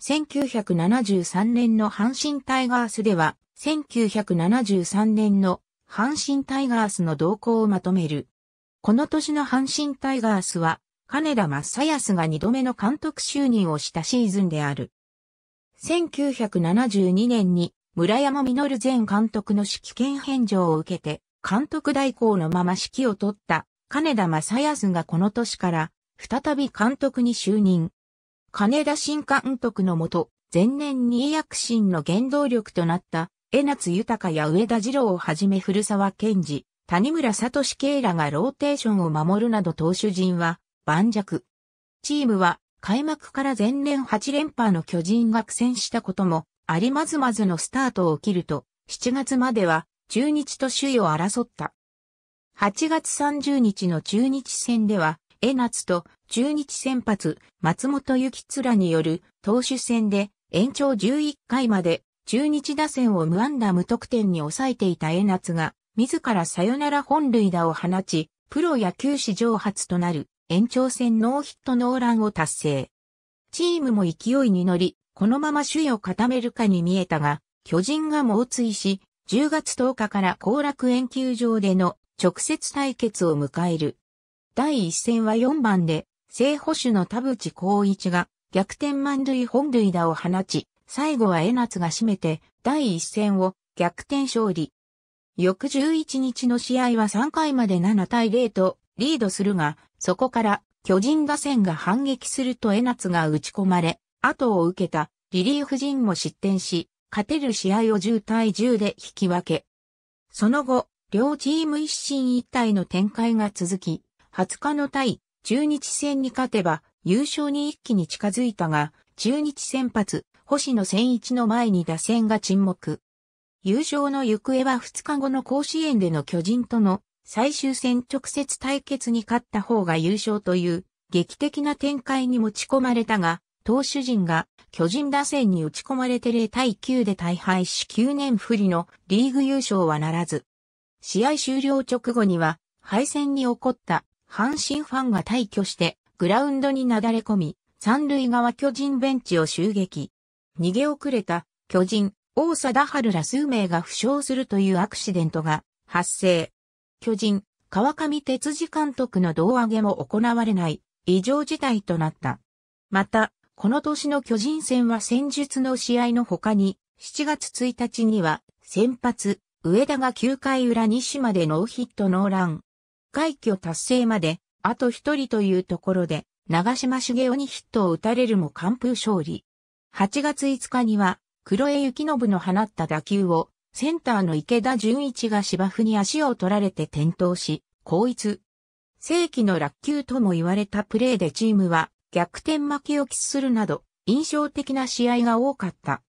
1973年の阪神タイガースでは、1973年の阪神タイガースの動向をまとめる。この年の阪神タイガースは、金田正康が2度目の監督就任をしたシーズンである。1972年に村山実前監督の指揮権返上を受けて、監督代行のまま指揮を取った金田正康がこの年から再び監督に就任。金田新監督のもと、前年に医薬の原動力となった、江夏豊や上田二郎をはじめ古沢健治、谷村聡慶らがローテーションを守るなど投手陣は、盤石。チームは、開幕から前年8連覇の巨人が苦戦したことも、ありまずまずのスタートを切ると、7月までは、中日と首位を争った。8月30日の中日戦では、江夏と中日先発松本幸面による投手戦で延長11回まで中日打線を無安打無得点に抑えていた江夏が自らサヨナラ本塁打を放ち、プロ野球史上初となる延長戦ノーヒットノーランを達成。チームも勢いに乗り、このまま首位を固めるかに見えたが、巨人が猛追し、10月10日から後楽園球場での直接対決を迎える。第1戦は4番で、正捕手の田淵光一が逆転満塁本塁打を放ち、最後は江夏が締めて第1戦を逆転勝利。翌11日の試合は3回まで7対0とリードするが、そこから巨人打線が反撃すると江夏が打ち込まれ、後を受けたリリーフ陣も失点し、勝てる試合を10対10で引き分け。その後、両チーム一進一退の展開が続き、20日の対中日戦に勝てば優勝に一気に近づいたが、中日先発、星野千一の前に打線が沈黙。優勝の行方は2日後の甲子園での巨人との最終戦直接対決に勝った方が優勝という劇的な展開に持ち込まれたが、投手陣が巨人打線に打ち込まれて0対9で大敗し9年不利のリーグ優勝はならず。試合終了直後には敗戦に起こった阪神ファンが退去してグラウンドになだれ込み、三塁側巨人ベンチを襲撃。逃げ遅れた巨人、大貞治ら数名が負傷するというアクシデントが発生。巨人、川上哲司監督の胴上げも行われない異常事態となった。また、この年の巨人戦は戦術の試合の他に、7月1日には先発、上田が9回裏西までノーヒットノーラン。快挙達成まで、あと一人というところで、長島茂雄にヒットを打たれるも完封勝利。8月5日には、黒江幸信の放った打球を、センターの池田純一が芝生に足を取られて転倒し、後逸。世紀の落球とも言われたプレーでチームは逆転負けを喫するなど印象的な試合が多かった。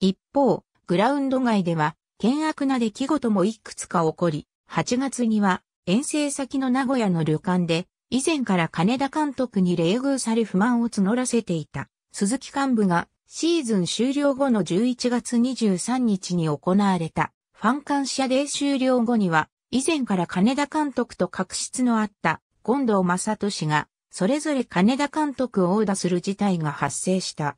一方、グラウンド外では険悪な出来事もいくつか起こり、8月には遠征先の名古屋の旅館で、以前から金田監督に冷遇され不満を募らせていた鈴木幹部がシーズン終了後の11月23日に行われたファン感謝デー終了後には以前から金田監督と確執のあった近藤正俊がそれぞれ金田監督を殴打する事態が発生した。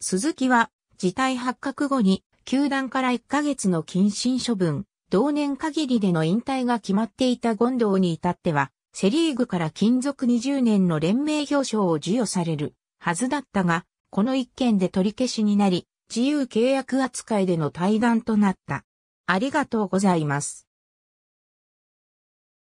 鈴木は事態発覚後に球団から1ヶ月の謹慎処分、同年限りでの引退が決まっていたゴンドウに至っては、セリーグから勤続20年の連盟表彰を授与されるはずだったが、この一件で取り消しになり、自由契約扱いでの対談となった。ありがとうございます。